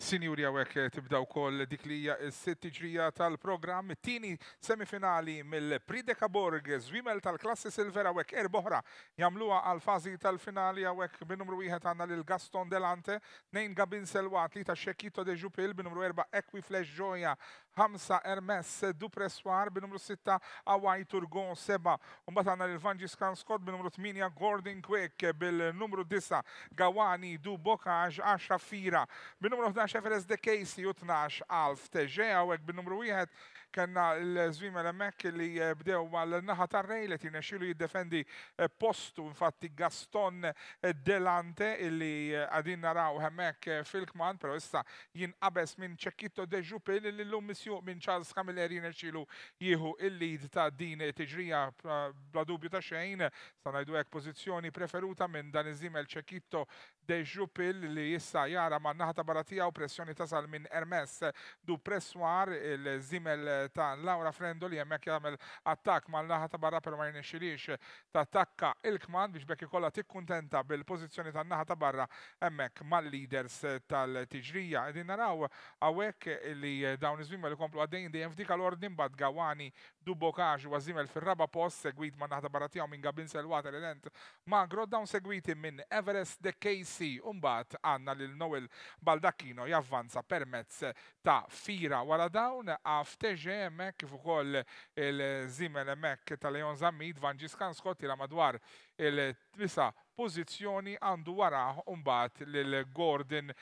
Sinjuri għawek eh, tibdaw kol dik li hija s-sittiġrija tal-programm tini semifinali mill-Prideka Borg zwimel tal-klassi silver għawek erboħra jamluwa għal-fazi tal-finali għawek bin-numru għanna l-Gaston Delante, Nejn Gabin Selwa, 3 Xekito de Jupil, binumru erba Equi Flash Joya, ħamsa Hermes Dupressoir, bin-numru 6 Awaj Turgon Seba, unbat għanna l-Vangis Scott bin-numru 8 Gordon Quick, bil-numru 9 Gawani Du Bokaj 10 Fira, bin 12 FLSD Casey u 12 Alf teġeja għek bin-numru 1 kanna l-żvima l-emmek li eh, bdew mal-naħa tar-rejlet xilu jiddefendi eh, postu infatti Gaston eh, Delante illi għadin naraw hemmek fil-kman, pero issa jinqabes minn ċekkitto de Jupil illi l-lum misjuq minn Charles Kamilleri jinexilu jieħu jihu illi ta' din tiġrija bla dubju ta' xejn, sanajdu għek pozizjoni preferuta minn dan iż l ċekkitto de Jupil li jissa jara ma' naħa ta' baratija u pressjoni tasal minn Hermes du Pressoir il-żimel ta' Laura Frendo li hemmhekk jagħmel attakk mal-naħa ta' barra per ma ta' takka il-kman biex bekk tik tikkuntenta bil-pożizzjoni tan-naħa ta' barra hemmhekk mal-leaders tal-tiġrija. Din naraw għawek li dawn iż li komplu għaddejn di jemfdik għal ordin bad Gawani u għazim fir-raba post segwit ma' naħta barra tiegħu minn Gabin Selwater elent ma' dawn segwiti minn Everest De Casey umbat għanna l Noel Baldacchino javvanza permezz ta' fira wara dawn għaf Ege kif ukoll il-żimel emmek tal-Leon Zammid Van Giskan skotti la madwar il-tisa pożizzjoni għandu waraħ umbat l gordon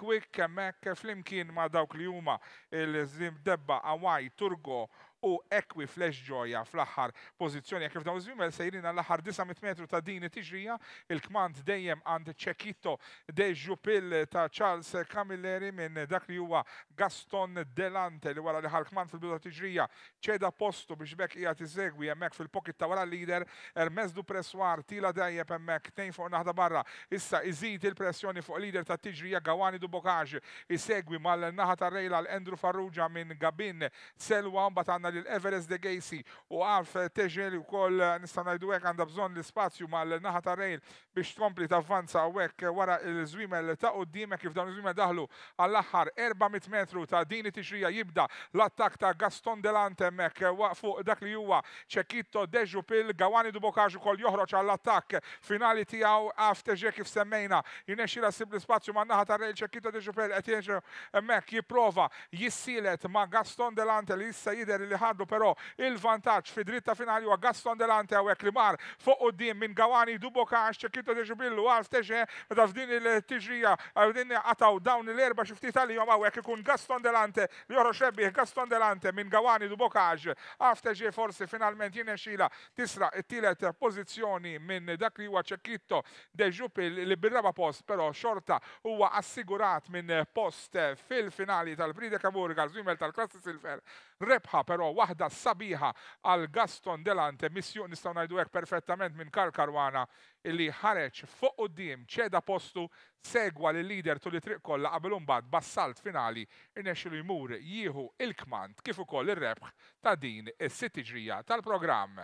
Quick emmek flimkien ma dawk li huma il-żim debba Awaj Turgo u ekwi flash ġoja fl-aħħar pozizjoni, kif dawn żmien mela sejrin l aħħar 900 metru ta' din it-tiġrija il-kmand dejjem għand Ċekito De Jupil ta' Charles Camilleri minn dak li huwa Gaston Delante li wara li ħal-kmand fil-bidu tiġrija ċeda postu biex bekk hija tiżegwi hemmhekk fil-pocket ta' wara leader ermez du Preswar tila dejjeb hemmhekk tejn fuq naħda barra issa iżid il-pressjoni fuq leader ta' tiġrija Gawani du Bokaġ isegwi mal-naħa ta' rejla l-Endru Farrugia minn Gabin Selwa mbagħad ukoll il-Everest de Gacy u għarf teġel ukoll eh, nista' ngħidu hekk għandha bżonn l-ispazju mal-naħa ta' rejl biex tkompli tavvanza għek wara l zwimel ta' dimek kif dan iż-żwiemel daħlu għall axar 400 metru ta' dini tixrija jibda l-attak ta' Gaston Delante mek fuq dak li huwa ċekitto Deġu Pil Gawani bokaġu kol joħroġ għall-attak finali tiegħu għaf teġe kif semmejna jinexxira sibli spazju ma' man-naħa ta' rejl ċekitto Deġu Pil għetieġu mek jipprova jissilet ma' Gaston Delante li jissa jider li ħaddu però il-vantaġġ fi dritta finali huwa Gaston Delante hawnhekk li mar fuq quddiem minn Gawani Duboka xċekito deġubillu għal teġe meta f'din il-tiġrija din għataw dawn l-erba xifti tal-jom hawnhekk ikun Gaston Delante li joħroġ rebbieħ Gaston Delante minn Gawani Duboka għaf teġe forsi finalment xila tisra it-tielet pożizzjoni minn dak li huwa ċekitto deġubil li bil-raba post però xorta huwa assigurat minn post fil-finali tal-Bride Kamur għal tal-Klassi Silver. Rebħa però però waħda sabiħa għal Gaston Delante, Missju nistgħu ngħidu hekk perfettament minn Karl Karwana illi ħareġ fuq dim ċeda postu segwa lider leader li triq kollha qabel bad bassalt finali li jmur jieħu il-kmand kif ukoll ir-rebħ ta' din is-sittiġrija tal-programm.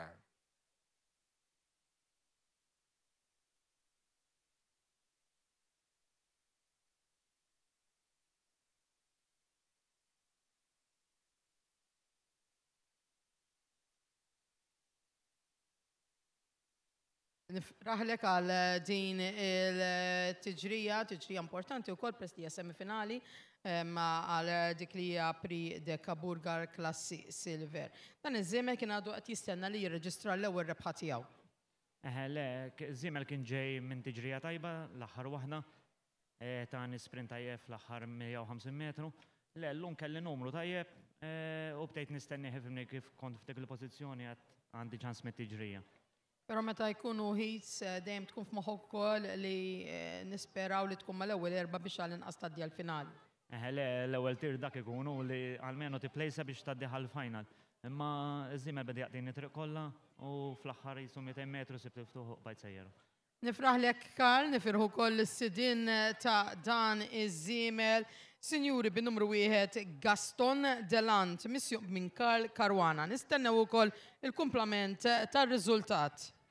Nifraħlek għal eh, din il-tiġrija, tiġrija importanti u kol prest semifinali semifinali eh, għal eh, dik li pri deka Burgar Klassi Silver. Dan iż-żiemel kien għadu qed jistenna li jirreġistra l-ewwel rebħa tiegħu. Eħe, le, żiemel kien ġej minn tiġrija tajba l-aħħar waħda e, ta' nisprint tajjeb l-aħħar 150 metru. Le, l-lum kelli numru tajjeb e, u bdejt nistenni ħifimni kif kont f'dik il-pożizzjoni għandi ċans mit-tiġrija. Pero meta jkunu hits eh, dejjem tkun f'moħħok ukoll li eh, nisperaw li tkun mal-ewwel erba' biex għall-inqas tgħaddi għall-finali. Eh, l-ewwel tir dak ikunu li għalmenu tipplejsa biex tgħaddi għall-final. Imma iż-żimer beda nitriq triq kollha u fl-aħħar jisum 200 metru sib tiftuħ bajt sejjer. Nifraħ hekk Karl, nifirħu koll is sidin ta' dan iż-żimel. Sinjuri bin numru wieħed Gaston Delant, missju minn Karl Karwana. Nistennew ukoll il-kumplament tar-riżultat.